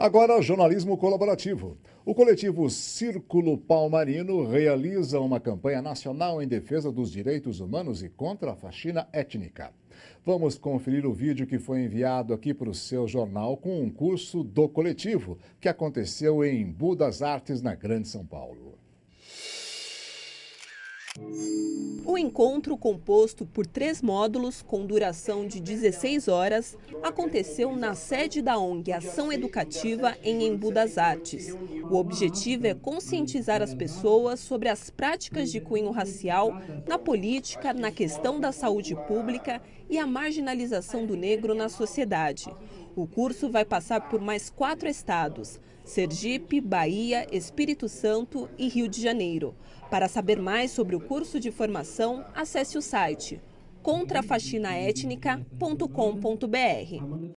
Agora, jornalismo colaborativo. O coletivo Círculo Palmarino realiza uma campanha nacional em defesa dos direitos humanos e contra a faxina étnica. Vamos conferir o vídeo que foi enviado aqui para o seu jornal com um curso do coletivo que aconteceu em Budas Artes, na Grande São Paulo. O encontro, composto por três módulos, com duração de 16 horas, aconteceu na sede da ONG Ação Educativa em Embu das Artes. O objetivo é conscientizar as pessoas sobre as práticas de cunho racial na política, na questão da saúde pública e a marginalização do negro na sociedade. O curso vai passar por mais quatro estados: Sergipe, Bahia, Espírito Santo e Rio de Janeiro. Para saber mais sobre o curso de formação, informação, acesse o site contrafaxinaétnica.com.br.